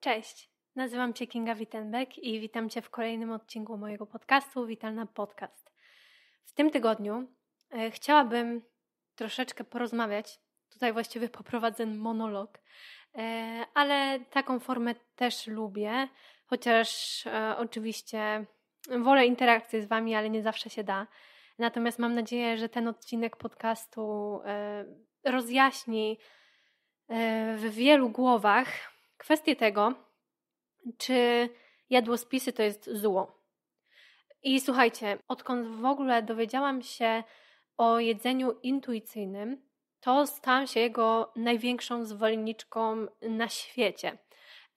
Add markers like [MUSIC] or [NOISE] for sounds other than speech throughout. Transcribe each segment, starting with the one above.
Cześć, nazywam się Kinga Wittenbeck i witam Cię w kolejnym odcinku mojego podcastu Witalna Podcast. W tym tygodniu e, chciałabym troszeczkę porozmawiać, tutaj właściwie poprowadzę monolog, e, ale taką formę też lubię, chociaż e, oczywiście wolę interakcję z Wami, ale nie zawsze się da. Natomiast mam nadzieję, że ten odcinek podcastu rozjaśni w wielu głowach kwestię tego, czy jadłospisy to jest zło. I słuchajcie, odkąd w ogóle dowiedziałam się o jedzeniu intuicyjnym, to stałam się jego największą zwolenniczką na świecie.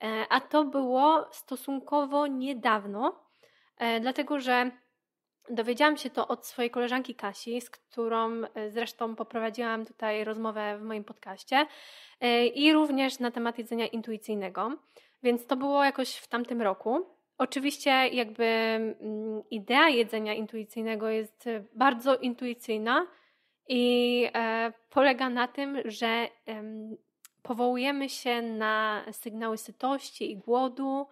E, a to było stosunkowo niedawno, e, dlatego że dowiedziałam się to od swojej koleżanki Kasi, z którą e, zresztą poprowadziłam tutaj rozmowę w moim podcaście. E, i również na temat jedzenia intuicyjnego, więc to było jakoś w tamtym roku. Oczywiście jakby mm, idea jedzenia intuicyjnego jest bardzo intuicyjna i e, polega na tym, że powołujemy się na sygnały sytości i głodu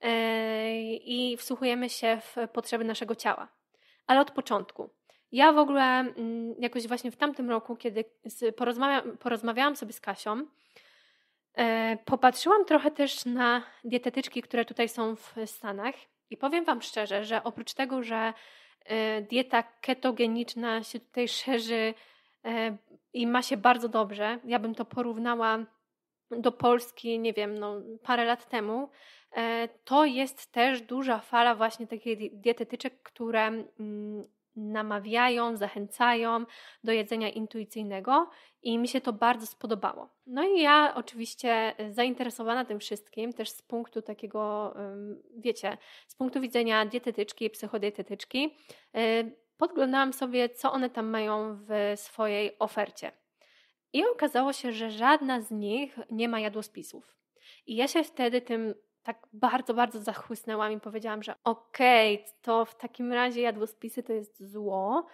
e, i wsłuchujemy się w potrzeby naszego ciała, ale od początku. Ja w ogóle mm, jakoś właśnie w tamtym roku, kiedy porozmawiałam, porozmawiałam sobie z Kasią, e, popatrzyłam trochę też na dietetyczki, które tutaj są w Stanach i powiem Wam szczerze, że oprócz tego, że e, dieta ketogeniczna się tutaj szerzy e, i ma się bardzo dobrze, ja bym to porównała do Polski, nie wiem, no, parę lat temu, to jest też duża fala właśnie takich dietetyczek, które mm, namawiają, zachęcają do jedzenia intuicyjnego i mi się to bardzo spodobało. No i ja oczywiście e, zainteresowana tym wszystkim, też z punktu takiego, wiecie, z punktu widzenia dietetyczki, psychodietetyczki, e, podglądałam sobie, co one tam mają w swojej ofercie. I okazało się, że żadna z nich nie ma jadłospisów. I ja się wtedy tym tak bardzo, bardzo zachłysnęłam i powiedziałam, że okej, okay, to w takim razie jadłospisy to jest zło.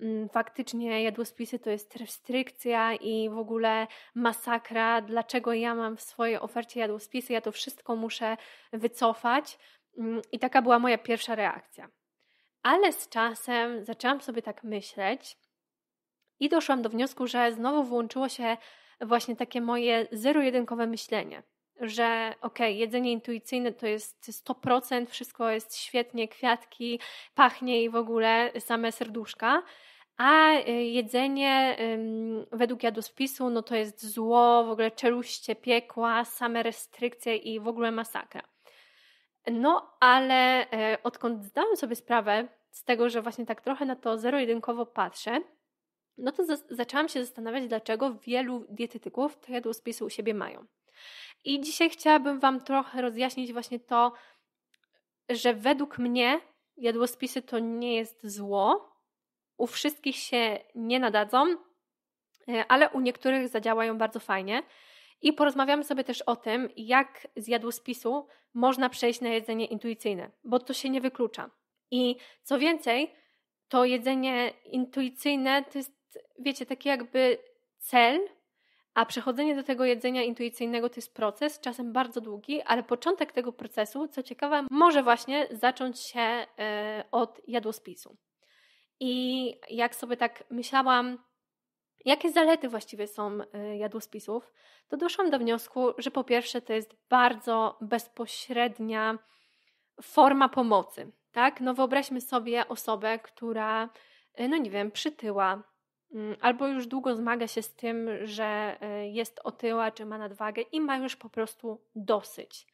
Mm, faktycznie jadłospisy to jest restrykcja i w ogóle masakra. Dlaczego ja mam w swojej ofercie jadłospisy? Ja to wszystko muszę wycofać. Mm, I taka była moja pierwsza reakcja. Ale z czasem zaczęłam sobie tak myśleć i doszłam do wniosku, że znowu włączyło się właśnie takie moje zero-jedynkowe myślenie że ok, jedzenie intuicyjne to jest 100%, wszystko jest świetnie, kwiatki, pachnie i w ogóle same serduszka, a y, jedzenie według jadłospisu no to jest zło, w ogóle czeluście piekła, same restrykcje i w ogóle masakra. No ale e, odkąd zdałam sobie sprawę z tego, że właśnie tak trochę na to zero-jedynkowo patrzę, no to zaczęłam się zastanawiać, dlaczego wielu dietetyków te jadłospisu u siebie mają. I dzisiaj chciałabym Wam trochę rozjaśnić właśnie to, że według mnie jadłospisy to nie jest zło. U wszystkich się nie nadadzą, e, ale u niektórych zadziałają bardzo fajnie. I porozmawiamy sobie też o tym, jak z jadłospisu można przejść na jedzenie intuicyjne, bo to się nie wyklucza. I co więcej, to jedzenie intuicyjne to jest, wiecie, taki jakby cel, a przechodzenie do tego jedzenia intuicyjnego to jest proces, czasem bardzo długi, ale początek tego procesu, co ciekawe, może właśnie zacząć się e, od jadłospisu. I jak sobie tak myślałam, jakie zalety właściwie są e, jadłospisów, to doszłam do wniosku, że po pierwsze to jest bardzo bezpośrednia forma pomocy. Tak? No wyobraźmy sobie osobę, która, e, no nie wiem, przytyła, Mm, albo już długo zmaga się z tym, że e, jest otyła czy ma nadwagę i ma już po prostu dosyć.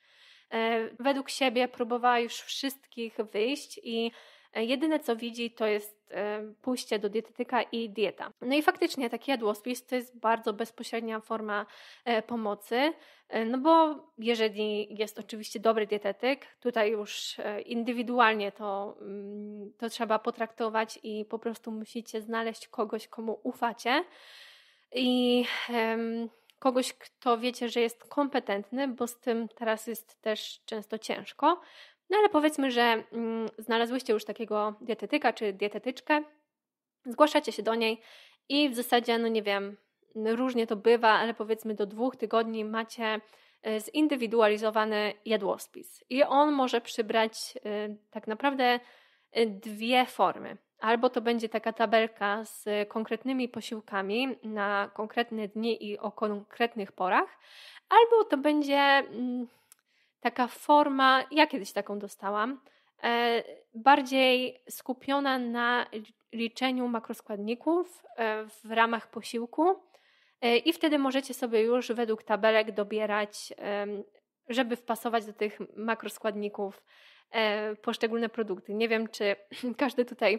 E, według siebie próbowała już wszystkich wyjść i E, jedyne co widzi to jest e, pójście do dietetyka i dieta. No i faktycznie taki jadłospis to jest bardzo bezpośrednia forma e, pomocy, no bo jeżeli jest oczywiście dobry dietetyk, tutaj już indywidualnie to, mm, to trzeba potraktować i po prostu musicie znaleźć kogoś, komu ufacie i kogoś, kto wiecie, że jest kompetentny, bo z tym teraz jest też często ciężko. No ale powiedzmy, że mm, znalazłyście już takiego dietetyka czy dietetyczkę, zgłaszacie się do niej i w zasadzie, no nie wiem, różnie to bywa, ale powiedzmy do dwóch tygodni macie e, zindywidualizowany jadłospis. I on może przybrać y, tak naprawdę e, dwie formy. Albo to będzie taka tabelka z konkretnymi posiłkami na konkretne dni i o konkretnych porach, albo to będzie. Y, taka forma, ja kiedyś taką dostałam, e, bardziej skupiona na liczeniu makroskładników e, w ramach posiłku. E, I wtedy możecie sobie już według tabelek dobierać, żeby wpasować do tych makroskładników poszczególne produkty. Nie wiem, czy [CLEARS THROAT] każdy tutaj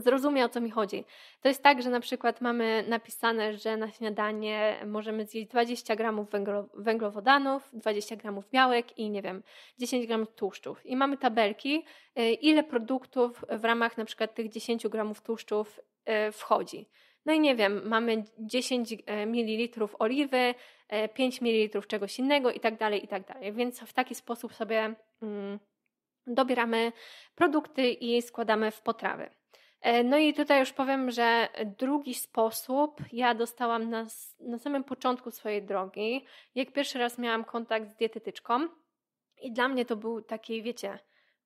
zrozumie, o co mi chodzi. To jest tak, że na przykład mamy napisane, że na śniadanie możemy zjeść 20 gramów węglowodanów, 20 gramów białek i nie wiem, 10 gramów tłuszczów. I mamy tabelki, y, ile produktów w ramach na przykład tych 10 gramów tłuszczów y, wchodzi. No i nie wiem, mamy 10 y, ml oliwy, 5 ml czegoś innego i tak dalej, i tak dalej. Więc w taki sposób sobie mm, dobieramy produkty i składamy w potrawy. E, no i tutaj już powiem, że drugi sposób ja dostałam na, na samym początku swojej drogi, jak pierwszy raz miałam kontakt z dietetyczką i dla mnie to był taki, wiecie,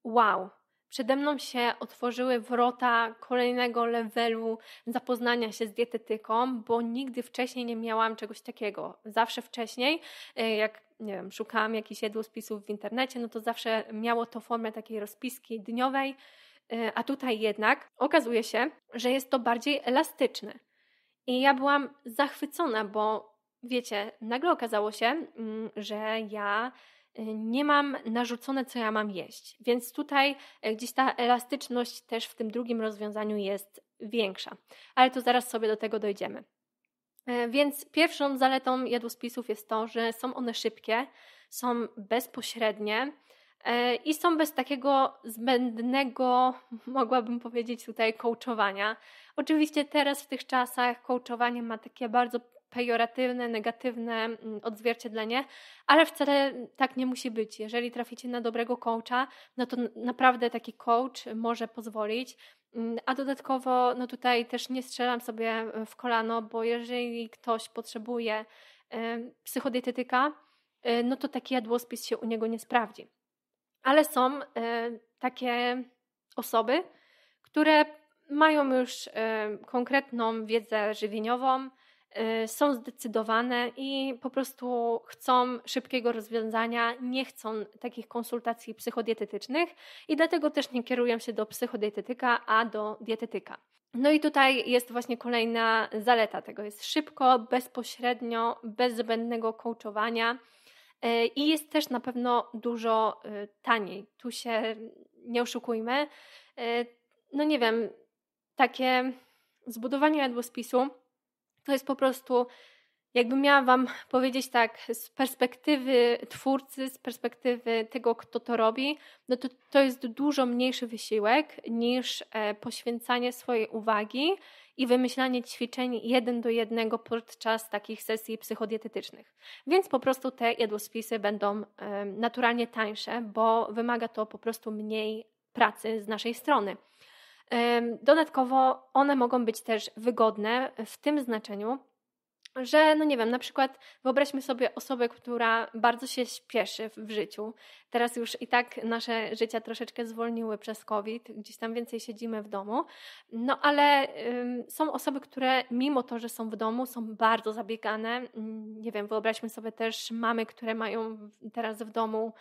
wow. Przede mną się otworzyły wrota kolejnego levelu zapoznania się z dietetyką, bo nigdy wcześniej nie miałam czegoś takiego. Zawsze wcześniej, e, jak nie wiem, szukałam jakichś jedłospisów w internecie, no to zawsze miało to formę takiej rozpiski dniowej, E, a tutaj jednak okazuje się, że jest to bardziej elastyczne. I ja byłam zachwycona, bo wiecie, nagle okazało się, mm, że ja e, nie mam narzucone, co ja mam jeść. Więc tutaj e, gdzieś ta elastyczność też w tym drugim rozwiązaniu jest większa. Ale to zaraz sobie do tego dojdziemy. Więc pierwszą zaletą jadłospisów jest to, że są one szybkie, są bezpośrednie, E, i są bez takiego zbędnego, [LAUGHS] mogłabym powiedzieć tutaj, coachowania. Oczywiście teraz w tych czasach coachowanie ma takie bardzo pejoratywne, negatywne mm, odzwierciedlenie, ale wcale tak nie musi być. Jeżeli traficie na dobrego coacha, no to naprawdę taki coach może pozwolić. Mm, a dodatkowo, no tutaj też nie strzelam sobie w kolano, bo jeżeli ktoś potrzebuje psychodietetyka, e, no to taki jadłospis się u niego nie sprawdzi ale są y, takie osoby, które mają już y, konkretną wiedzę żywieniową, y, są zdecydowane i po prostu chcą szybkiego rozwiązania, nie chcą takich konsultacji psychodietetycznych i dlatego też nie kierują się do psychodietetyka, a do dietetyka. No i tutaj jest właśnie kolejna zaleta tego. Jest szybko, bezpośrednio, bez zbędnego coachowania. E, i jest też na pewno dużo e, taniej. Tu się nie oszukujmy. E, no nie wiem, takie zbudowanie jadłospisu to jest po prostu, jakbym miała Wam powiedzieć tak, z perspektywy twórcy, z perspektywy tego, kto to robi, no to to jest dużo mniejszy wysiłek niż poświęcanie swojej uwagi i wymyślanie ćwiczeń jeden do jednego podczas takich sesji psychodietetycznych. Więc po prostu te jadłospisy będą naturalnie tańsze, bo wymaga to po prostu mniej pracy z naszej strony. Dodatkowo one mogą być też wygodne w tym znaczeniu, że, no nie wiem, na przykład wyobraźmy sobie osobę, która bardzo się śpieszy w życiu. Teraz już i tak nasze życia troszeczkę zwolniły przez COVID, gdzieś tam więcej siedzimy w domu, no ale ym, są osoby, które mimo to, że są w domu, są bardzo zabiegane. Mm, nie wiem, wyobraźmy sobie też mamy, które mają teraz w domu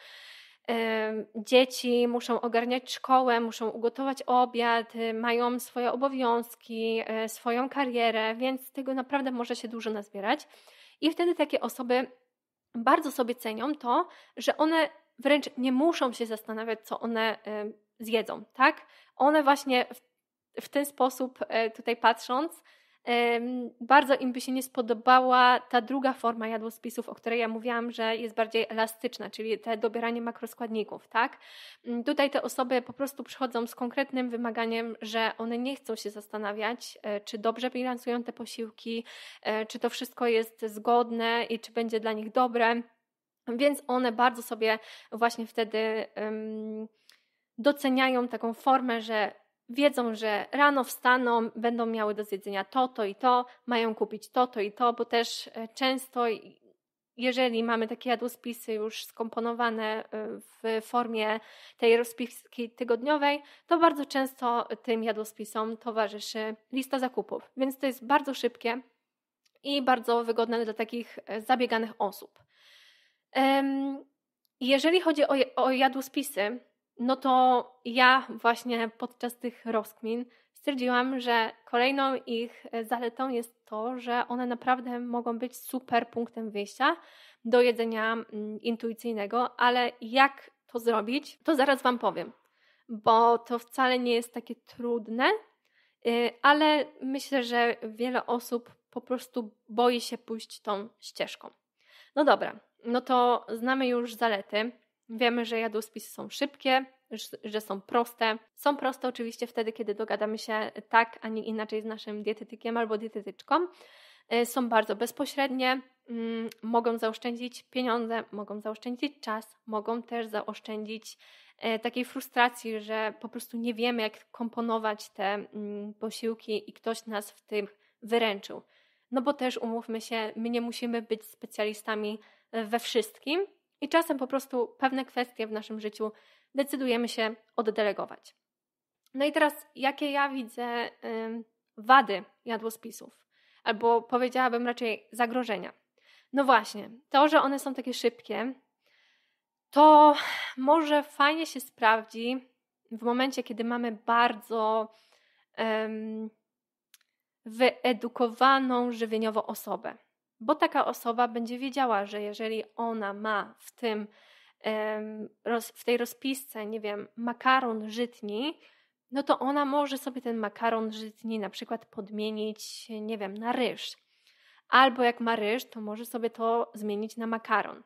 dzieci muszą ogarniać szkołę, muszą ugotować obiad, y, mają swoje obowiązki, y, swoją karierę, więc tego naprawdę może się dużo nazbierać. I wtedy takie osoby bardzo sobie cenią to, że one wręcz nie muszą się zastanawiać, co one y, zjedzą, tak? One właśnie w, w ten sposób tutaj patrząc, bardzo im by się nie spodobała ta druga forma jadłospisów, o której ja mówiłam, że jest bardziej elastyczna, czyli te dobieranie makroskładników, tak? Mm, tutaj te osoby po prostu przychodzą z konkretnym wymaganiem, że one nie chcą się zastanawiać, e, czy dobrze bilansują te posiłki, e, czy to wszystko jest zgodne i czy będzie dla nich dobre. Więc one bardzo sobie właśnie wtedy um, doceniają taką formę, że wiedzą, że rano wstaną, będą miały do zjedzenia to, to i to, mają kupić to, to i to, bo też e, często, jeżeli mamy takie jadłospisy już skomponowane e, w formie tej rozpiski tygodniowej, to bardzo często tym jadłospisom towarzyszy lista zakupów, więc to jest bardzo szybkie i bardzo wygodne dla takich e, zabieganych osób. Jeżeli chodzi o jadłospisy, no to ja właśnie podczas tych rozkmin stwierdziłam, że kolejną ich e, zaletą jest to, że one naprawdę mogą być super punktem wyjścia do jedzenia mm, intuicyjnego, ale jak to zrobić, to zaraz Wam powiem, bo to wcale nie jest takie trudne, y, ale myślę, że wiele osób po prostu boi się pójść tą ścieżką. No dobra, no to znamy już zalety Wiemy, że jadłospisy są szybkie, że są proste. Są proste oczywiście wtedy, kiedy dogadamy się tak, a nie inaczej z naszym dietetykiem albo dietetyczką. Y, są bardzo bezpośrednie, mm, mogą zaoszczędzić pieniądze, mogą zaoszczędzić czas, mogą też zaoszczędzić y, takiej frustracji, że po prostu nie wiemy, jak komponować te mm, posiłki i ktoś nas w tym wyręczył. No bo też umówmy się, my nie musimy być specjalistami y, we wszystkim, i czasem po prostu pewne kwestie w naszym życiu decydujemy się oddelegować. No i teraz, jakie ja widzę yy, wady jadłospisów, albo powiedziałabym raczej zagrożenia. No właśnie, to, że one są takie szybkie, to może fajnie się sprawdzi w momencie, kiedy mamy bardzo wyedukowaną żywieniowo osobę bo taka osoba będzie wiedziała, że jeżeli ona ma w tym w tej rozpisce, nie wiem, makaron żytni, no to ona może sobie ten makaron żytni na przykład podmienić, nie wiem, na ryż. Albo jak ma ryż, to może sobie to zmienić na makaron.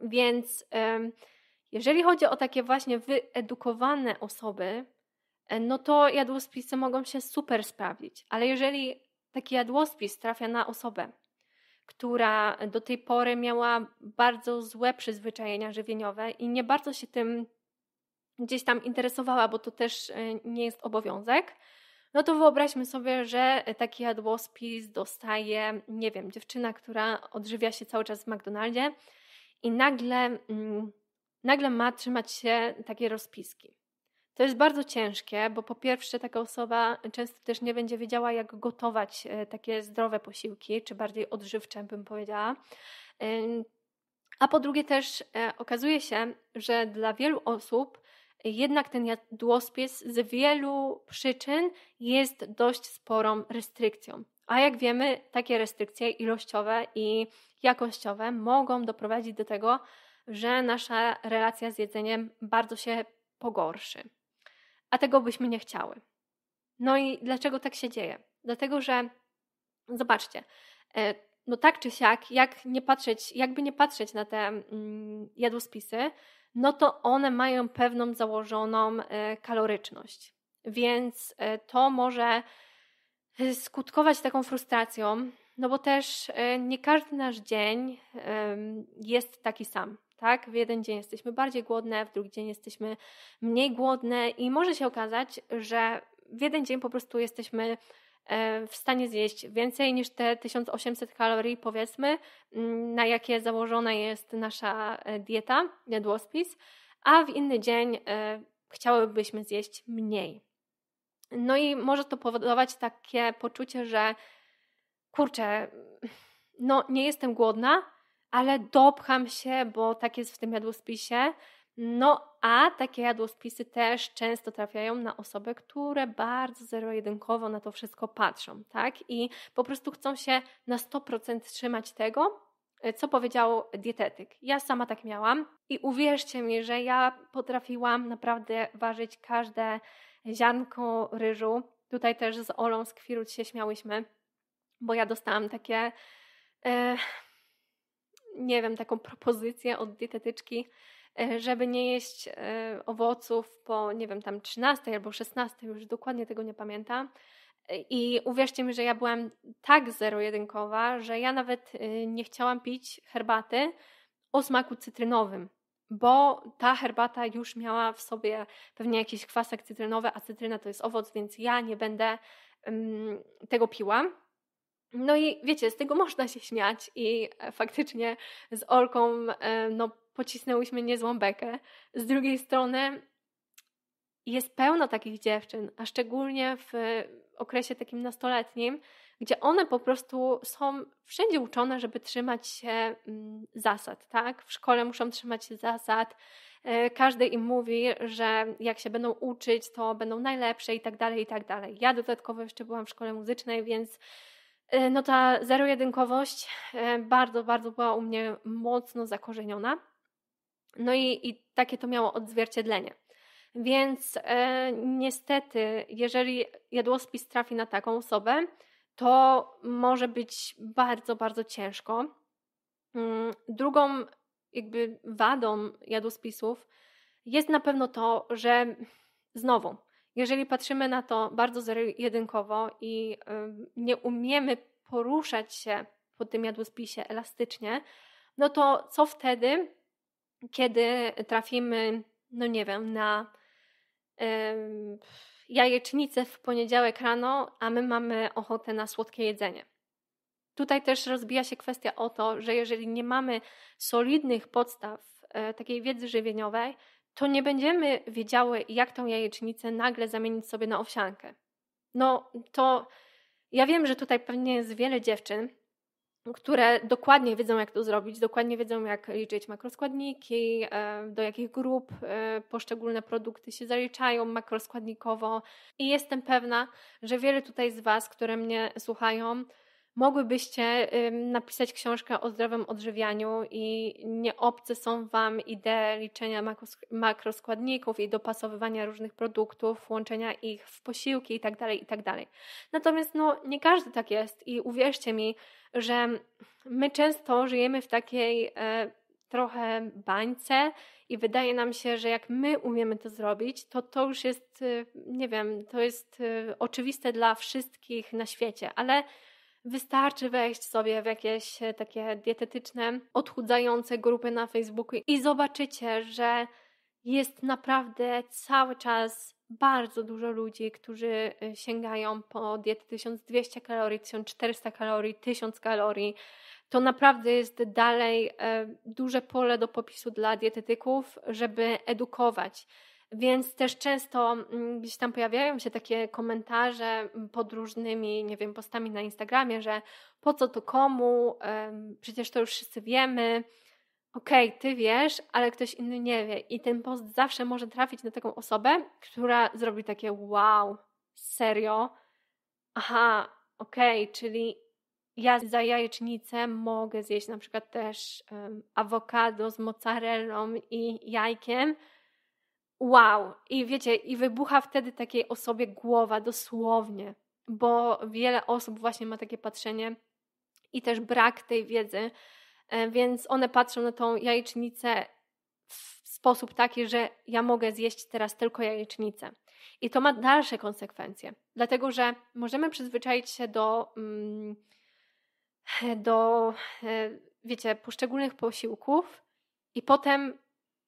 Więc jeżeli chodzi o takie właśnie wyedukowane osoby, e, no to jadłospisy mogą się super sprawdzić, ale jeżeli taki jadłospis trafia na osobę, która do tej pory miała bardzo złe przyzwyczajenia żywieniowe i nie bardzo się tym gdzieś tam interesowała, bo to też e, nie jest obowiązek, no to wyobraźmy sobie, że taki jadłospis dostaje, nie wiem, dziewczyna, która odżywia się cały czas w McDonaldzie i nagle, mm, nagle ma trzymać się takiej rozpiski. To jest bardzo ciężkie, bo po pierwsze taka osoba często też nie będzie wiedziała, jak gotować e, takie zdrowe posiłki, czy bardziej odżywcze, bym powiedziała. A po drugie też e, okazuje się, że dla wielu osób jednak ten jadłospis z wielu przyczyn jest dość sporą restrykcją. A jak wiemy, takie restrykcje ilościowe i jakościowe mogą doprowadzić do tego, że nasza relacja z jedzeniem bardzo się pogorszy a tego byśmy nie chciały. No i dlaczego tak się dzieje? Dlatego, że zobaczcie, e, no tak czy siak, jak nie patrzeć, jakby nie patrzeć na te mm, jadłospisy, no to one mają pewną założoną e, kaloryczność. Więc e, to może skutkować taką frustracją, no bo też nie każdy nasz dzień jest taki sam tak? W jeden dzień jesteśmy bardziej głodne, w drugi dzień jesteśmy mniej głodne i może się okazać, że w jeden dzień po prostu jesteśmy e, w stanie zjeść więcej niż te 1800 kalorii, powiedzmy, mm, na jakie założona jest nasza e, dieta, jadłospis, a w inny dzień e, chciałybyśmy zjeść mniej. No i może to powodować takie poczucie, że kurczę, no nie jestem głodna, ale dopcham się, bo tak jest w tym jadłospisie. No, a takie jadłospisy też często trafiają na osoby, które bardzo zero-jedynkowo na to wszystko patrzą, tak? I po prostu chcą się na 100% trzymać tego, e, co powiedział dietetyk. Ja sama tak miałam i uwierzcie mi, że ja potrafiłam naprawdę ważyć każde ziarnko ryżu. Tutaj też z Olą z Kwirut się śmiałyśmy, bo ja dostałam takie e, nie wiem, taką propozycję od dietetyczki, e, żeby nie jeść e, owoców po, nie wiem, tam 13 albo 16, już dokładnie tego nie pamiętam. E, I uwierzcie mi, że ja byłam tak zero-jedynkowa, że ja nawet nie chciałam pić herbaty o smaku cytrynowym, bo ta herbata już miała w sobie pewnie jakiś kwasek cytrynowy, a cytryna to jest owoc, więc ja nie będę mm, tego piła. No i wiecie, z tego można się śmiać i e, faktycznie z Olką e, no, pocisnęłyśmy niezłą bekę. Z drugiej strony jest pełno takich dziewczyn, a szczególnie w e, okresie takim nastoletnim, gdzie one po prostu są wszędzie uczone, żeby trzymać się mm, zasad, tak? W szkole muszą trzymać się zasad. Każdy im mówi, że jak się będą uczyć, to będą najlepsze i tak dalej, i tak dalej. Ja dodatkowo jeszcze byłam w szkole muzycznej, więc E, no ta zero-jedynkowość e, bardzo, bardzo była u mnie mocno zakorzeniona. No i, i takie to miało odzwierciedlenie. Więc e, niestety, jeżeli jadłospis trafi na taką osobę, to może być bardzo, bardzo ciężko. Mm, drugą jakby wadą jadłospisów jest na pewno to, że znowu jeżeli patrzymy na to bardzo zero-jedynkowo i y, nie umiemy poruszać się po tym jadłospisie elastycznie, no to co wtedy, kiedy trafimy, no nie wiem, na y, jajecznicę w poniedziałek rano, a my mamy ochotę na słodkie jedzenie? Tutaj też rozbija się kwestia o to, że jeżeli nie mamy solidnych podstaw y, takiej wiedzy żywieniowej, to nie będziemy wiedziały, jak tą jajecznicę nagle zamienić sobie na owsiankę. No to ja wiem, że tutaj pewnie jest wiele dziewczyn, które dokładnie wiedzą, jak to zrobić, dokładnie wiedzą, jak liczyć makroskładniki, e, do jakich grup e, poszczególne produkty się zaliczają makroskładnikowo. I jestem pewna, że wiele tutaj z Was, które mnie słuchają, mogłybyście napisać książkę o zdrowym odżywianiu i nieobce są Wam idee liczenia makroskładników i dopasowywania różnych produktów, łączenia ich w posiłki itd. Tak itd. Tak Natomiast no, nie każdy tak jest i uwierzcie mi, że my często żyjemy w takiej e, trochę bańce i wydaje nam się, że jak my umiemy to zrobić, to to już jest, y, nie wiem, to jest y, oczywiste dla wszystkich na świecie, ale Wystarczy wejść sobie w jakieś e, takie dietetyczne, odchudzające grupy na Facebooku i zobaczycie, że jest naprawdę cały czas bardzo dużo ludzi, którzy e, sięgają po diety 1200 kalorii, 1400 kalorii, 1000 kalorii. To naprawdę jest dalej e, duże pole do popisu dla dietetyków, żeby edukować więc też często mm, gdzieś tam pojawiają się takie komentarze mm, pod różnymi, nie wiem, postami na Instagramie, że po co to komu, przecież to już wszyscy wiemy. Okej, okay, ty wiesz, ale ktoś inny nie wie. I ten post zawsze może trafić na taką osobę, która zrobi takie wow, serio. Aha, okej, okay, czyli ja za jajecznicę mogę zjeść na przykład też um, awokado z mozzarellą i jajkiem wow. I wiecie, i wybucha wtedy takiej osobie głowa dosłownie, bo wiele osób właśnie ma takie patrzenie i też brak tej wiedzy, e, więc one patrzą na tą jajecznicę w sposób taki, że ja mogę zjeść teraz tylko jajecznicę. I to ma dalsze konsekwencje, dlatego że możemy przyzwyczaić się do, mm, do e, wiecie, poszczególnych posiłków i potem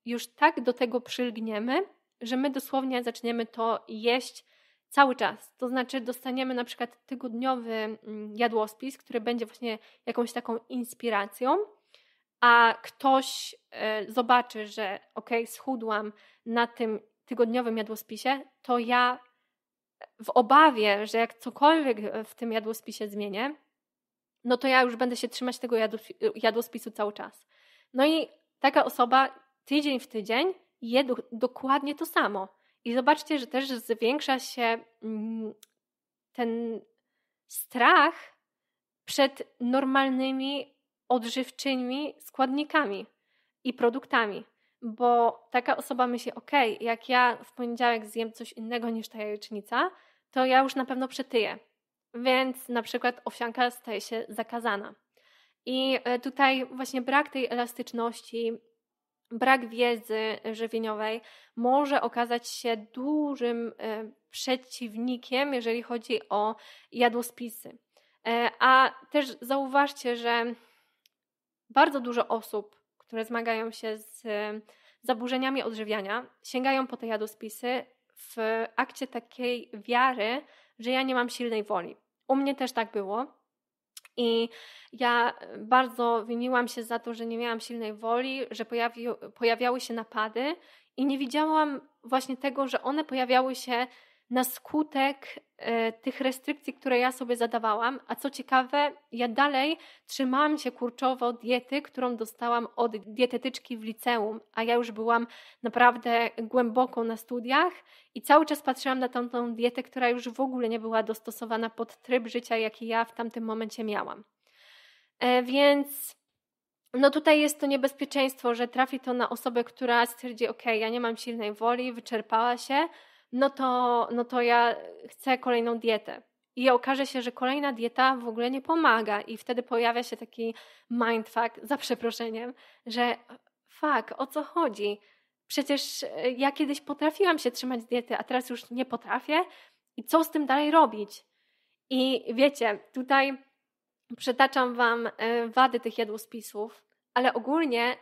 już tak do tego przylgniemy, że my dosłownie zaczniemy to jeść cały czas. To znaczy dostaniemy na przykład tygodniowy mm, jadłospis, który będzie właśnie jakąś taką inspiracją, a ktoś e, zobaczy, że ok, schudłam na tym tygodniowym jadłospisie, to ja w obawie, że jak cokolwiek w tym jadłospisie zmienię, no to ja już będę się trzymać tego jadłospisu cały czas. No i taka osoba tydzień w tydzień je do, dokładnie to samo. I zobaczcie, że też zwiększa się mm, ten strach przed normalnymi, odżywczymi składnikami i produktami. Bo taka osoba myśli, ok, jak ja w poniedziałek zjem coś innego niż ta jajecznica, to ja już na pewno przetyję. Więc na przykład owsianka staje się zakazana. I e, tutaj właśnie brak tej elastyczności, brak wiedzy żywieniowej może okazać się dużym e, przeciwnikiem, jeżeli chodzi o jadłospisy. E, a też zauważcie, że bardzo dużo osób, które zmagają się z e, zaburzeniami odżywiania, sięgają po te jadłospisy w akcie takiej wiary, że ja nie mam silnej woli. U mnie też tak było. I ja e, bardzo winiłam się za to, że nie miałam silnej woli, że pojawi, pojawiały się napady i nie widziałam właśnie tego, że one pojawiały się na skutek e, tych restrykcji, które ja sobie zadawałam. A co ciekawe, ja dalej trzymałam się kurczowo diety, którą dostałam od dietetyczki w liceum, a ja już byłam naprawdę głęboko na studiach i cały czas patrzyłam na tą dietę, która już w ogóle nie była dostosowana pod tryb życia, jaki ja w tamtym momencie miałam. E, więc no tutaj jest to niebezpieczeństwo, że trafi to na osobę, która stwierdzi: OK, ja nie mam silnej woli, wyczerpała się no to, no to ja chcę kolejną dietę. I okaże się, że kolejna dieta w ogóle nie pomaga, i wtedy pojawia się taki mindfuck, za przeproszeniem, że fuck, o co chodzi? Przecież e, ja kiedyś potrafiłam się trzymać diety, a teraz już nie potrafię. I co z tym dalej robić? I wiecie, tutaj przytaczam Wam e, wady tych jadłospisów, ale ogólnie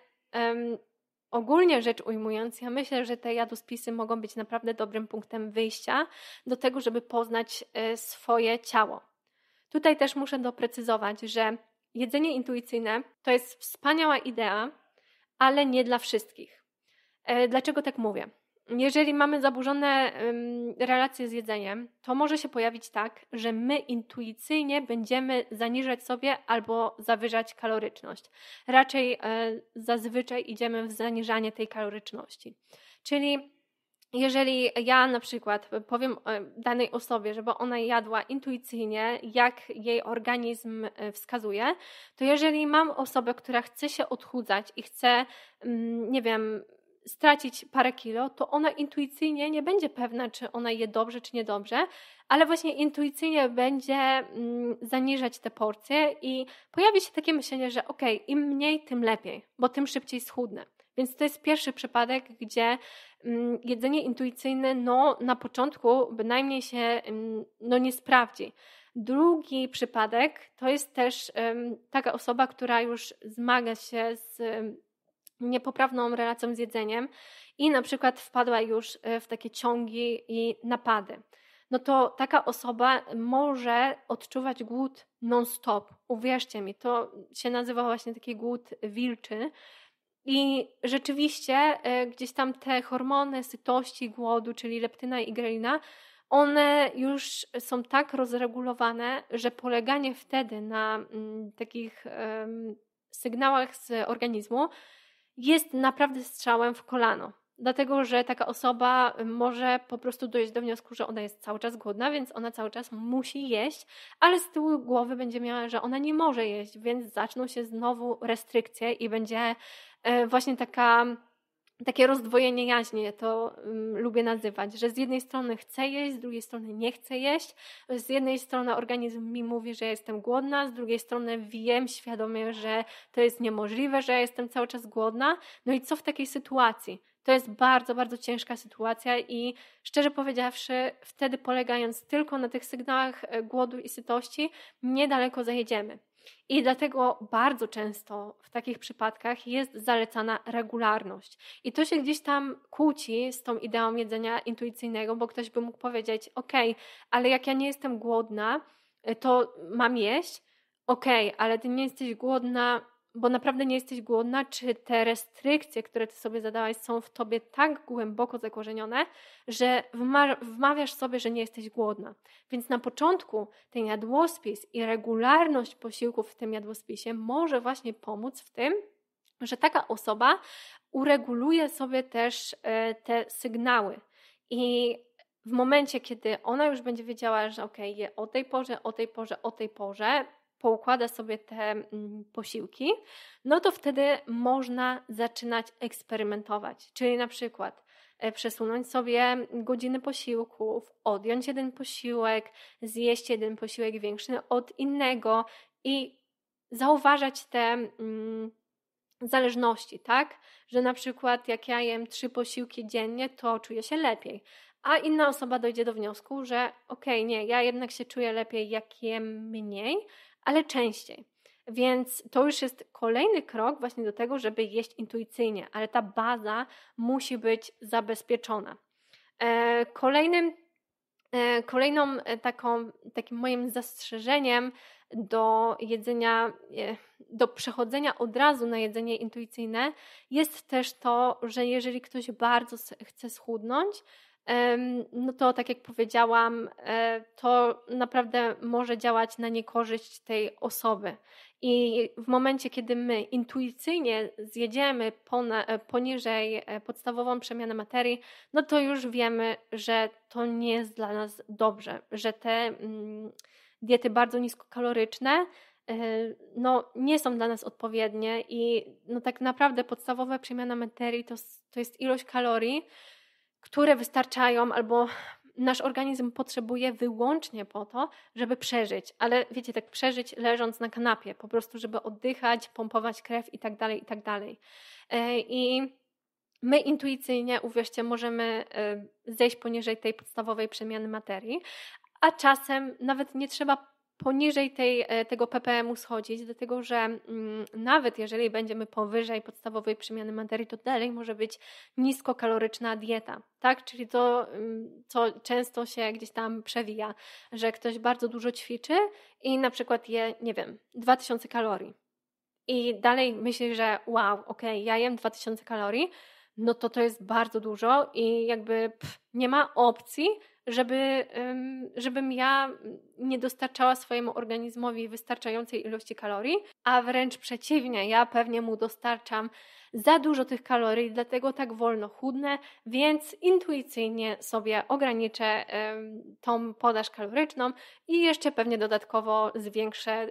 Ogólnie rzecz ujmując, ja myślę, że te jadospisy mogą być naprawdę dobrym punktem wyjścia do tego, żeby poznać y, swoje ciało. Tutaj też muszę doprecyzować, że jedzenie intuicyjne to jest wspaniała idea, ale nie dla wszystkich. Y, dlaczego tak mówię? jeżeli mamy zaburzone relacje z jedzeniem, to może się pojawić tak, że my intuicyjnie będziemy zaniżać sobie albo zawyżać kaloryczność. Raczej e, zazwyczaj idziemy w zaniżanie tej kaloryczności. Czyli jeżeli ja na przykład powiem e, danej osobie, żeby ona jadła intuicyjnie, jak jej organizm e, wskazuje, to jeżeli mam osobę, która chce się odchudzać i chce, mm, nie wiem, stracić parę kilo, to ona intuicyjnie nie będzie pewna, czy ona je dobrze, czy niedobrze, ale właśnie intuicyjnie będzie mm, zaniżać te porcje i pojawi się takie myślenie, że ok, im mniej, tym lepiej, bo tym szybciej schudnę. Więc to jest pierwszy przypadek, gdzie mm, jedzenie intuicyjne no, na początku bynajmniej się mm, no, nie sprawdzi. Drugi przypadek to jest też taka osoba, która już zmaga się z niepoprawną relacją z jedzeniem i na przykład wpadła już y, w takie ciągi i napady, no to taka osoba może odczuwać głód non-stop. Uwierzcie mi, to się nazywa właśnie taki głód wilczy. I rzeczywiście y, gdzieś tam te hormony sytości, głodu, czyli leptyna i grelina, one już są tak rozregulowane, że poleganie wtedy na mm, takich sygnałach z organizmu jest naprawdę strzałem w kolano. Dlatego, że taka osoba y, może po prostu dojść do wniosku, że ona jest cały czas głodna, więc ona cały czas musi jeść, ale z tyłu głowy będzie miała, że ona nie może jeść, więc zaczną się znowu restrykcje i będzie y, właśnie taka takie rozdwojenie jaźni, to um, lubię nazywać, że z jednej strony chcę jeść, z drugiej strony nie chcę jeść. Z jednej strony organizm mi mówi, że jestem głodna, z drugiej strony wiem świadomie, że to jest niemożliwe, że ja jestem cały czas głodna. No i co w takiej sytuacji? To jest bardzo, bardzo ciężka sytuacja i szczerze powiedziawszy, wtedy polegając tylko na tych sygnałach e, głodu i sytości, niedaleko zajedziemy. I dlatego bardzo często w takich przypadkach jest zalecana regularność. I to się gdzieś tam kłóci z tą ideą jedzenia intuicyjnego, bo ktoś by mógł powiedzieć: OK, ale jak ja nie jestem głodna, y, to mam jeść. OK, ale ty nie jesteś głodna, bo naprawdę nie jesteś głodna, czy te restrykcje, które ty sobie zadałaś, są w tobie tak głęboko zakorzenione, że wmawiasz sobie, że nie jesteś głodna. Więc na początku ten jadłospis i regularność posiłków w tym jadłospisie może właśnie pomóc w tym, że taka osoba ureguluje sobie też e, te sygnały. I w momencie, kiedy ona już będzie wiedziała, że ok, je o tej porze, o tej porze, o tej porze, poukłada sobie te mm, posiłki, no to wtedy można zaczynać eksperymentować. Czyli na przykład e, przesunąć sobie godziny posiłków, odjąć jeden posiłek, zjeść jeden posiłek większy od innego i zauważać te mm, zależności, tak? Że na przykład jak ja jem trzy posiłki dziennie, to czuję się lepiej, a inna osoba dojdzie do wniosku, że okej, okay, nie, ja jednak się czuję lepiej, jak jem mniej, ale częściej. Więc to już jest kolejny krok właśnie do tego, żeby jeść intuicyjnie, ale ta baza musi być zabezpieczona. E, kolejnym, e, kolejną e, taką, takim moim zastrzeżeniem do jedzenia, do przechodzenia od razu na jedzenie intuicyjne jest też to, że jeżeli ktoś bardzo chce schudnąć, no to tak jak powiedziałam, e, to naprawdę może działać na niekorzyść tej osoby. I w momencie, kiedy my intuicyjnie zjedziemy e, poniżej e, podstawową przemianę materii, no to już wiemy, że to nie jest dla nas dobrze, że te mm, diety bardzo niskokaloryczne no, nie są dla nas odpowiednie i no, tak naprawdę podstawowa przemiana materii to, to jest ilość kalorii, które wystarczają albo nasz organizm potrzebuje wyłącznie po to, żeby przeżyć, ale wiecie, tak przeżyć leżąc na kanapie, po prostu, żeby oddychać, pompować krew i tak dalej, i tak dalej. E, I my intuicyjnie, uwierzcie, możemy e, zejść poniżej tej podstawowej przemiany materii, a czasem nawet nie trzeba poniżej tej, e, tego PPM-u schodzić, dlatego że mm, nawet jeżeli będziemy powyżej podstawowej przemiany materii, to dalej może być niskokaloryczna dieta, tak? Czyli to, mm, co często się gdzieś tam przewija, że ktoś bardzo dużo ćwiczy i na przykład je, nie wiem, 2000 kalorii. I dalej myśli, że wow, ok, ja jem 2000 kalorii, no to to jest bardzo dużo i jakby pff, nie ma opcji, żeby, żebym ja nie dostarczała swojemu organizmowi wystarczającej ilości kalorii, a wręcz przeciwnie, ja pewnie mu dostarczam za dużo tych kalorii, dlatego tak wolno chudnę, więc intuicyjnie sobie ograniczę tą podaż kaloryczną i jeszcze pewnie dodatkowo zwiększę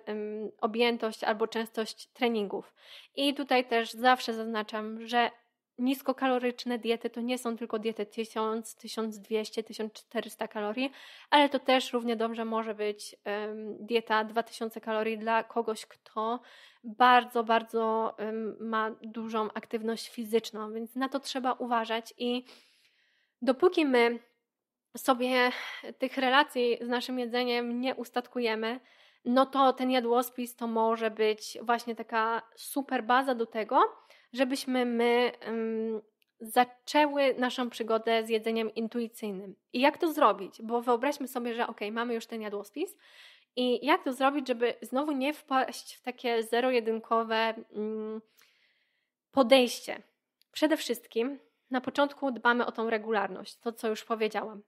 objętość albo częstość treningów. I tutaj też zawsze zaznaczam, że niskokaloryczne diety to nie są tylko diety 1000, 1200, 1400 kalorii, ale to też równie dobrze może być um, dieta 2000 kalorii dla kogoś, kto bardzo, bardzo um, ma dużą aktywność fizyczną, więc na to trzeba uważać i dopóki my sobie tych relacji z naszym jedzeniem nie ustatkujemy, no to ten jadłospis to może być właśnie taka super baza do tego, żebyśmy my um, zaczęły naszą przygodę z jedzeniem intuicyjnym. I jak to zrobić? Bo wyobraźmy sobie, że ok, mamy już ten jadłospis i jak to zrobić, żeby znowu nie wpaść w takie zero-jedynkowe um, podejście? Przede wszystkim na początku dbamy o tą regularność, to co już powiedziałam.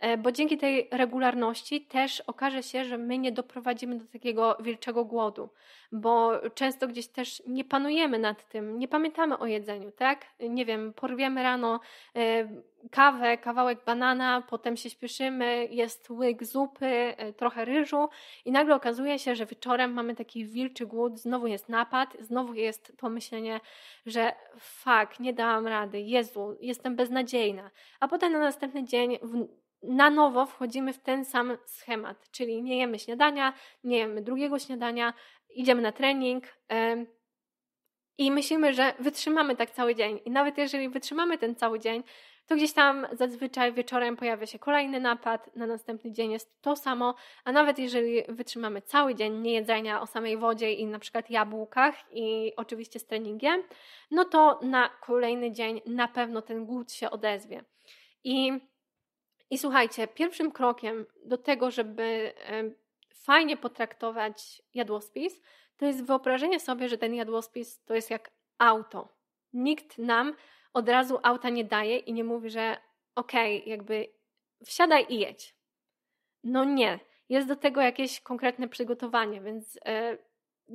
E, bo dzięki tej regularności też okaże się, że my nie doprowadzimy do takiego wilczego głodu, bo często gdzieś też nie panujemy nad tym, nie pamiętamy o jedzeniu, tak? Nie wiem, porwiemy rano e, kawę, kawałek banana, potem się śpieszymy, jest łyk zupy, e, trochę ryżu i nagle okazuje się, że wieczorem mamy taki wilczy głód, znowu jest napad, znowu jest to myślenie, że fak, nie dałam rady, Jezu, jestem beznadziejna. A potem na następny dzień w na nowo wchodzimy w ten sam schemat, czyli nie jemy śniadania, nie jemy drugiego śniadania, idziemy na trening i myślimy, że wytrzymamy tak cały dzień. I nawet jeżeli wytrzymamy ten cały dzień, to gdzieś tam zazwyczaj wieczorem pojawia się kolejny napad, na następny dzień jest to samo, a nawet jeżeli wytrzymamy cały dzień niejedzenia o samej wodzie i na przykład jabłkach i oczywiście z treningiem, no to na kolejny dzień na pewno ten głód się odezwie. I i słuchajcie, pierwszym krokiem do tego, żeby fajnie potraktować jadłospis, to jest wyobrażenie sobie, że ten jadłospis to jest jak auto. Nikt nam od razu auta nie daje i nie mówi, że okej, okay, jakby wsiadaj i jedź. No nie. Jest do tego jakieś konkretne przygotowanie, więc yy,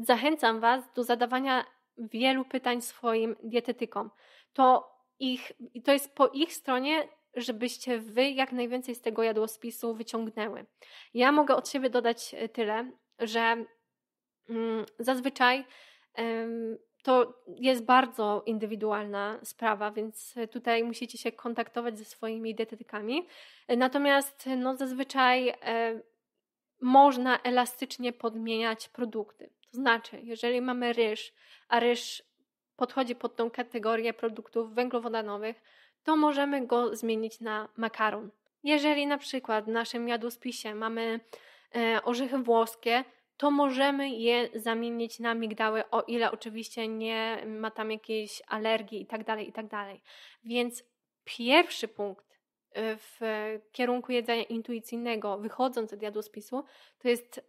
zachęcam Was do zadawania wielu pytań swoim dietetykom. To, ich, to jest po ich stronie żebyście wy jak najwięcej z tego jadłospisu wyciągnęły. Ja mogę od siebie dodać e, tyle, że mm, zazwyczaj to jest bardzo indywidualna sprawa, więc tutaj musicie się kontaktować ze swoimi dietetykami. Natomiast no, zazwyczaj e, można elastycznie podmieniać produkty. To znaczy, jeżeli mamy ryż, a ryż podchodzi pod tą kategorię produktów węglowodanowych, to możemy go zmienić na makaron. Jeżeli na przykład w naszym jadłospisie mamy e, orzechy włoskie, to możemy je zamienić na migdały, o ile oczywiście nie ma tam jakiejś alergii itd., tak itd. Tak Więc pierwszy punkt e, w kierunku jedzenia intuicyjnego, wychodząc od jadłospisu, to jest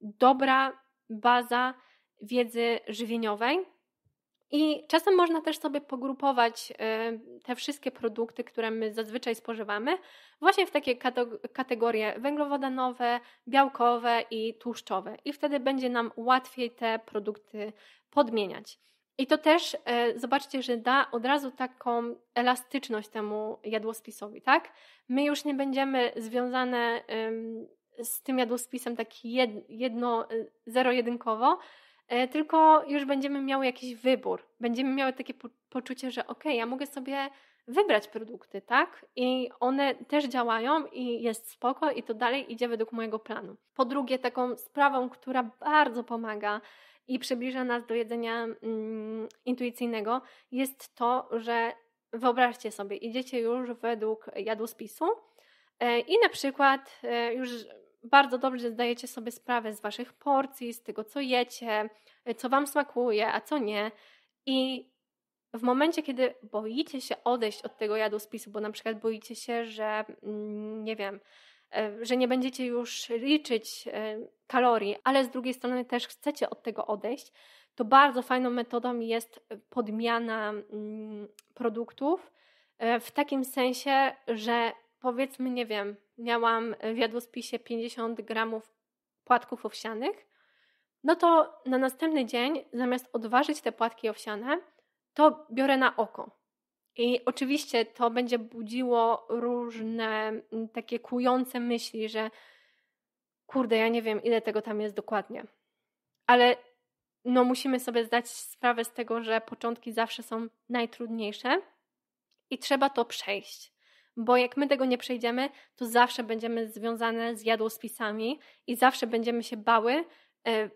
dobra baza wiedzy żywieniowej, i czasem można też sobie pogrupować y, te wszystkie produkty, które my zazwyczaj spożywamy, właśnie w takie kategorie węglowodanowe, białkowe i tłuszczowe. I wtedy będzie nam łatwiej te produkty podmieniać. I to też y, zobaczcie, że da od razu taką elastyczność temu jadłospisowi, tak? My już nie będziemy związane z tym jadłospisem tak jedno, y, zero-jedynkowo, E, tylko już będziemy miały jakiś wybór. Będziemy miały takie poczucie, że ok, ja mogę sobie wybrać produkty, tak? I one też działają i jest spoko i to dalej idzie według mojego planu. Po drugie, taką sprawą, która bardzo pomaga i przybliża nas do jedzenia mm, intuicyjnego jest to, że wyobraźcie sobie, idziecie już według jadłospisu, e, i na przykład e, już bardzo dobrze zdajecie sobie sprawę z waszych porcji, z tego, co jecie, y, co wam smakuje, a co nie. I w momencie, kiedy boicie się odejść od tego jadłospisu, bo na przykład boicie się, że mm, nie wiem, y, że nie będziecie już liczyć y, kalorii, ale z drugiej strony też chcecie od tego odejść, to bardzo fajną metodą jest podmiana mm, produktów w takim sensie, że powiedzmy, nie wiem, miałam w jadłospisie 50 gramów płatków owsianych, no to na następny dzień, zamiast odważyć te płatki owsiane, to biorę na oko. I oczywiście to będzie budziło różne mm, takie kłujące myśli, że kurde, ja nie wiem, ile tego tam jest dokładnie. Ale no, musimy sobie zdać sprawę z tego, że początki zawsze są najtrudniejsze i trzeba to przejść bo jak my tego nie przejdziemy, to zawsze będziemy związane z jadłospisami i zawsze będziemy się bały e,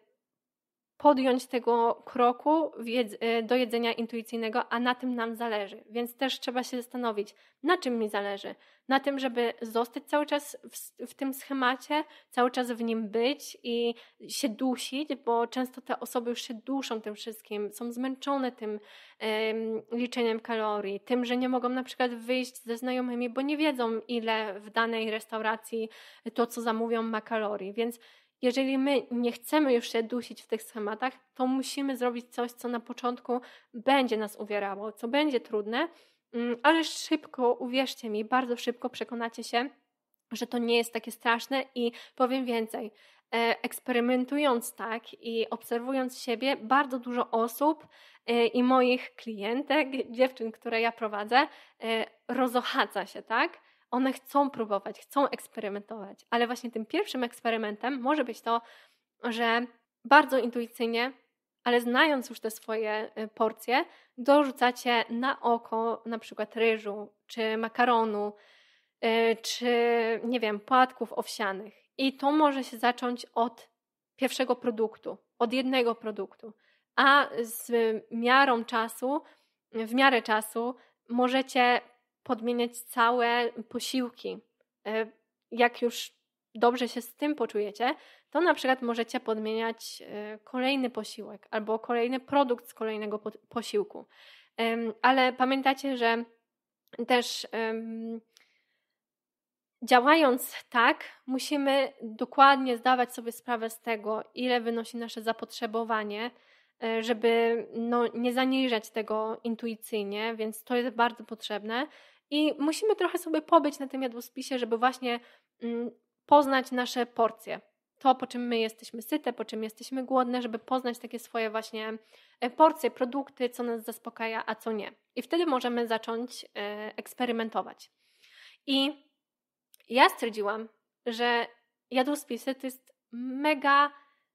podjąć tego kroku e, do jedzenia intuicyjnego, a na tym nam zależy. Więc też trzeba się zastanowić, na czym mi zależy. Na tym, żeby zostać cały czas w, w, tym schemacie, cały czas w nim być i się dusić, bo często te osoby już się duszą tym wszystkim, są zmęczone tym um, liczeniem kalorii, tym, że nie mogą na przykład wyjść ze znajomymi, bo nie wiedzą, ile w danej restauracji to, co zamówią, ma kalorii. Więc jeżeli my nie chcemy już się dusić w tych schematach, to musimy zrobić coś, co na początku będzie nas uwierało, co będzie trudne, mm, ale szybko, uwierzcie mi, bardzo szybko przekonacie się, że to nie jest takie straszne i powiem więcej. E, eksperymentując tak i obserwując siebie, bardzo dużo osób e, i moich klientek, dziewczyn, które ja prowadzę, e, rozochaca się, tak? one chcą próbować, chcą eksperymentować, ale właśnie tym pierwszym eksperymentem może być to, że bardzo intuicyjnie, ale znając już te swoje y, porcje, dorzucacie na oko na przykład ryżu, czy makaronu, y, czy nie wiem, płatków owsianych. I to może się zacząć od pierwszego produktu, od jednego produktu, a z miarą czasu, w miarę czasu możecie podmieniać całe posiłki. E, jak już dobrze się z tym poczujecie, to na przykład możecie podmieniać e, kolejny posiłek albo kolejny produkt z kolejnego posiłku. Ale pamiętacie, że też działając tak, musimy dokładnie zdawać sobie sprawę z tego, ile wynosi nasze zapotrzebowanie, e, żeby no, nie zaniżać tego intuicyjnie, więc to jest bardzo potrzebne. I musimy trochę sobie pobyć na tym jadłospisie, żeby właśnie mm, poznać nasze porcje. To, po czym my jesteśmy syte, po czym jesteśmy głodne, żeby poznać takie swoje właśnie e, porcje, produkty, co nas zaspokaja, a co nie. I wtedy możemy zacząć e, eksperymentować. I ja stwierdziłam, że jadłospisy to jest mega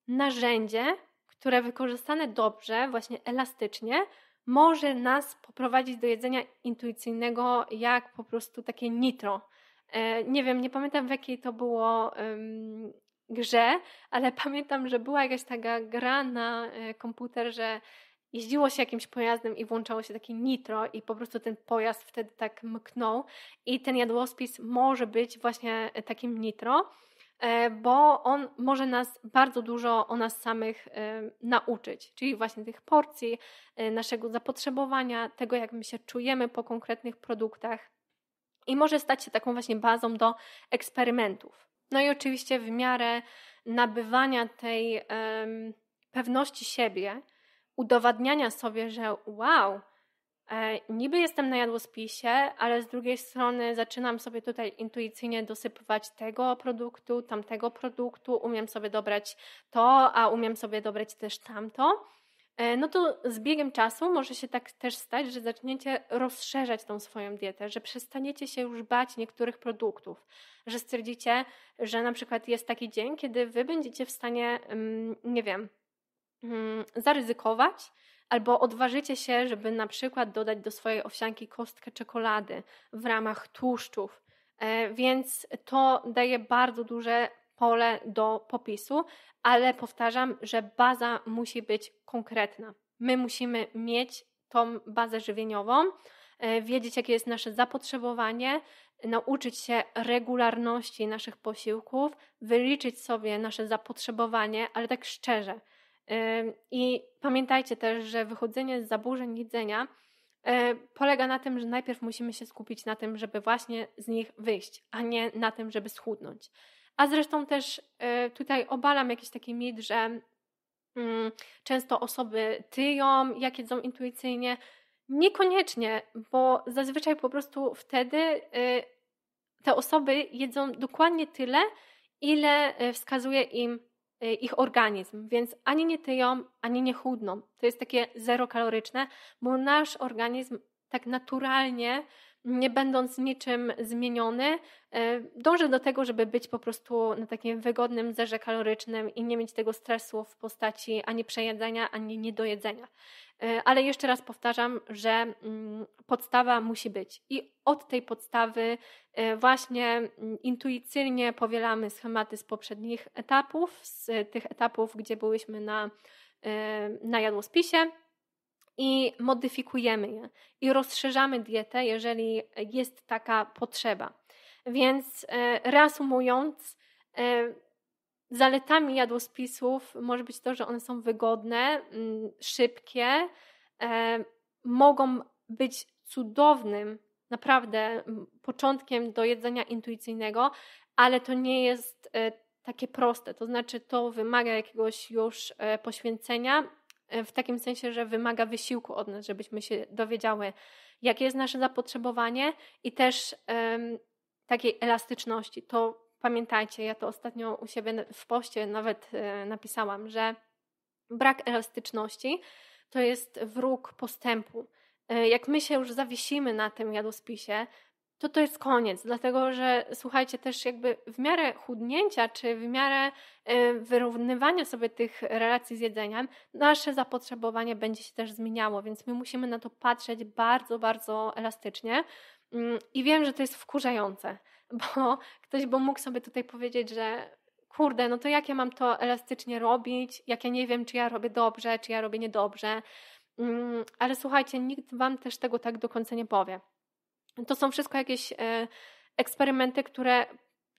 narzędzie, które wykorzystane dobrze, właśnie elastycznie, może nas poprowadzić do jedzenia intuicyjnego, jak po prostu takie nitro. E, nie wiem, nie pamiętam w jakiej to było grze, ale [LAUGHS] pamiętam, że była jakaś taka gra na e, komputer, że jeździło się jakimś pojazdem i włączało się takie nitro i po prostu ten pojazd wtedy tak mknął i ten jadłospis może być właśnie e, takim nitro. E, bo on może nas bardzo dużo o nas samych e, nauczyć, czyli właśnie tych porcji, e, naszego zapotrzebowania, tego jak my się czujemy po konkretnych produktach i może stać się taką właśnie bazą do eksperymentów. No i oczywiście w miarę nabywania tej pewności siebie, udowadniania sobie, że wow, E, niby jestem na jadłospisie, ale z drugiej strony zaczynam sobie tutaj intuicyjnie dosypywać tego produktu, tamtego produktu, umiem sobie dobrać to, a umiem sobie dobrać też tamto. E, no to z biegiem czasu może się tak też stać, że zaczniecie rozszerzać tą swoją dietę, że przestaniecie się już bać niektórych produktów, że stwierdzicie, że na przykład jest taki dzień, kiedy wy będziecie w stanie, mm, nie wiem, mm, zaryzykować Albo odważycie się, żeby na przykład dodać do swojej owsianki kostkę czekolady w ramach tłuszczów. E, więc to daje bardzo duże pole do popisu, ale powtarzam, że baza musi być konkretna. My musimy mieć tą bazę żywieniową, e, wiedzieć, jakie jest nasze zapotrzebowanie, nauczyć się regularności naszych posiłków, wyliczyć sobie nasze zapotrzebowanie, ale tak szczerze i pamiętajcie też, że wychodzenie z zaburzeń jedzenia y, polega na tym, że najpierw musimy się skupić na tym, żeby właśnie z nich wyjść, a nie na tym, żeby schudnąć. A zresztą też y, tutaj obalam jakiś taki mit, że mm, często osoby tyją, jak jedzą intuicyjnie. Niekoniecznie, bo zazwyczaj po prostu wtedy y, te osoby jedzą dokładnie tyle, ile wskazuje im Y, ich organizm, więc ani nie tyją, ani nie chudną. To jest takie zero kaloryczne, bo nasz organizm tak naturalnie nie będąc niczym zmieniony, e, dążę do tego, żeby być po prostu na takim wygodnym zerze kalorycznym i nie mieć tego stresu w postaci ani przejedzenia, ani niedojedzenia. E, ale jeszcze raz powtarzam, że mm, podstawa musi być i od tej podstawy e, właśnie mm, intuicyjnie powielamy schematy z poprzednich etapów, z tych etapów, gdzie byłyśmy na, na jadłospisie i modyfikujemy je i rozszerzamy dietę, jeżeli jest taka potrzeba. Więc e, reasumując, e, zaletami jadłospisów może być to, że one są wygodne, mm, szybkie, e, mogą być cudownym naprawdę początkiem do jedzenia intuicyjnego, ale to nie jest takie proste. To znaczy, to wymaga jakiegoś już poświęcenia E, w takim sensie, że wymaga wysiłku od nas, żebyśmy się dowiedziały, jakie jest nasze zapotrzebowanie i też um, takiej elastyczności. To pamiętajcie, ja to ostatnio u siebie w poście nawet e, napisałam, że brak elastyczności to jest wróg postępu. E, jak my się już zawiesimy na tym jadłospisie, to to jest koniec, dlatego że słuchajcie, też jakby w miarę chudnięcia czy w miarę e, wyrównywania sobie tych relacji z jedzeniem, nasze zapotrzebowanie będzie się też zmieniało, więc my musimy na to patrzeć bardzo, bardzo elastycznie. Mm, I wiem, że to jest wkurzające, [LAUGHS] bo ktoś by mógł sobie tutaj powiedzieć, że kurde, no to jak ja mam to elastycznie robić, jak ja nie wiem, czy ja robię dobrze, czy ja robię niedobrze. Mm, ale słuchajcie, nikt wam też tego tak do końca nie powie. To są wszystko jakieś e, eksperymenty, które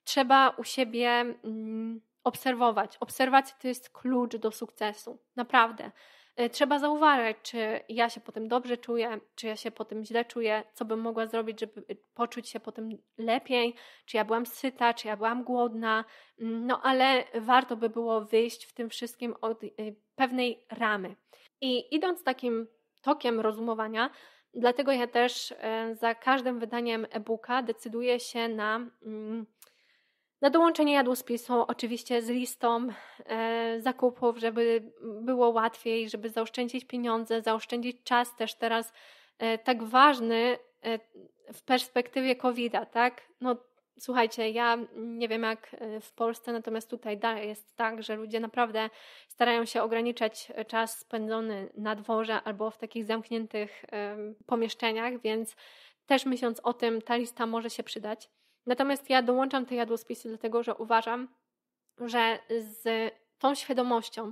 trzeba u siebie mm, obserwować. Obserwacja to jest klucz do sukcesu, naprawdę. E, trzeba zauważyć, czy ja się potem dobrze czuję, czy ja się potem źle czuję, co bym mogła zrobić, żeby e, poczuć się potem lepiej, czy ja byłam syta, czy ja byłam głodna. Mm, no ale warto by było wyjść w tym wszystkim od pewnej ramy. I idąc takim tokiem rozumowania, Dlatego ja też e, za każdym wydaniem e-booka decyduję się na, mm, na dołączenie jadłospisu, oczywiście z listą e, zakupów, żeby było łatwiej, żeby zaoszczędzić pieniądze, zaoszczędzić czas też teraz e, tak ważny w perspektywie COVID-a, tak? No, Słuchajcie, ja nie wiem jak y, w Polsce, natomiast tutaj jest tak, że ludzie naprawdę starają się ograniczać y, czas spędzony na dworze albo w takich zamkniętych pomieszczeniach, więc też myśląc o tym, ta lista może się przydać. Natomiast ja dołączam te jadłospisy, dlatego że uważam, że z tą świadomością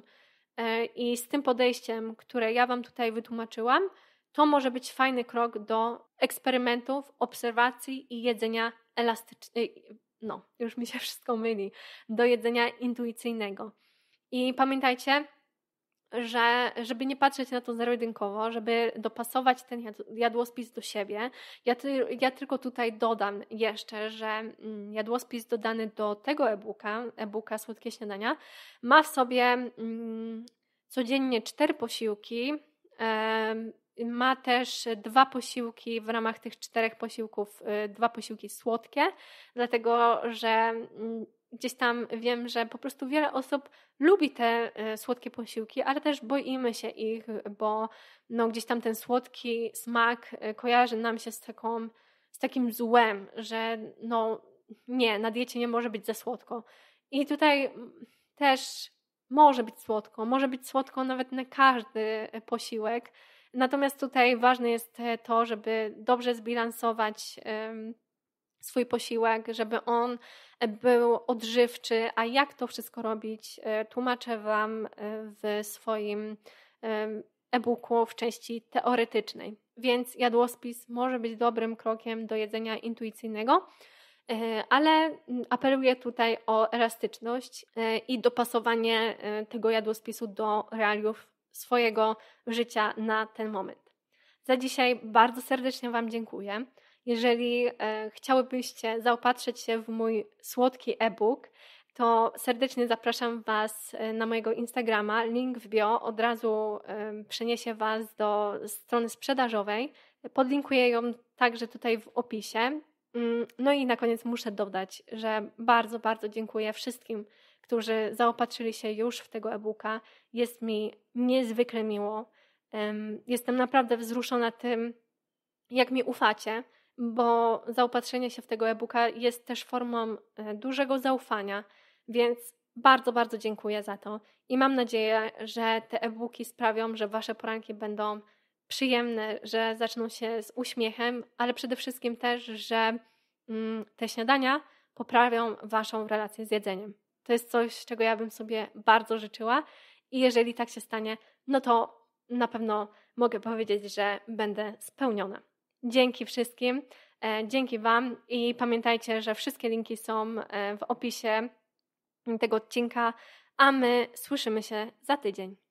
y, i z tym podejściem, które ja Wam tutaj wytłumaczyłam, to może być fajny krok do eksperymentów, obserwacji i jedzenia elastyczne, y, no, już mi się [LAUGHS] wszystko myli, do jedzenia intuicyjnego. I pamiętajcie, że żeby nie patrzeć na to zero-jedynkowo, żeby dopasować ten jadłospis do siebie, ja, ty, ja tylko tutaj dodam jeszcze, że mm, jadłospis dodany do tego e-booka, e-booka Słodkie Śniadania, ma w sobie mm, codziennie cztery posiłki, ma też e, dwa posiłki w ramach tych czterech posiłków, e, dwa posiłki słodkie, dlatego że mm, gdzieś tam wiem, że po prostu wiele osób lubi te e, słodkie posiłki, ale też boimy się ich, bo no, gdzieś tam ten słodki smak kojarzy nam się z, taką, z takim złem, że no nie, na diecie nie może być za słodko. I tutaj mm, też może być słodko, może być słodko nawet na każdy posiłek. Natomiast tutaj ważne jest e, to, żeby dobrze zbilansować swój posiłek, żeby on e, był odżywczy, a jak to wszystko robić, e, tłumaczę Wam w swoim e-booku w części teoretycznej. Więc jadłospis może być dobrym krokiem do jedzenia intuicyjnego, ale apeluję tutaj o elastyczność i dopasowanie tego jadłospisu do realiów swojego życia na ten moment. Za dzisiaj bardzo serdecznie Wam dziękuję. Jeżeli e, chciałybyście zaopatrzyć się w mój słodki e-book, to serdecznie zapraszam Was e, na mojego Instagrama. Link w bio od razu e, przeniesie Was do strony sprzedażowej. Podlinkuję ją także tutaj w opisie. Mm, no i na koniec muszę dodać, że bardzo, bardzo dziękuję wszystkim którzy zaopatrzyli się już w tego e-booka. Jest mi niezwykle miło. Jestem naprawdę wzruszona tym, jak mi ufacie, bo zaopatrzenie się w tego e-booka jest też formą e, dużego zaufania, więc bardzo, bardzo dziękuję za to i mam nadzieję, że te e-booki sprawią, że Wasze poranki będą przyjemne, że zaczną się z uśmiechem, ale przede wszystkim też, że mm, te śniadania poprawią Waszą relację z jedzeniem. To jest coś, czego ja bym sobie bardzo życzyła i jeżeli tak się stanie, no to na pewno mogę powiedzieć, że będę spełniona. Dzięki wszystkim, e, dzięki Wam i pamiętajcie, że wszystkie linki są e, w opisie tego odcinka, a my słyszymy się za tydzień.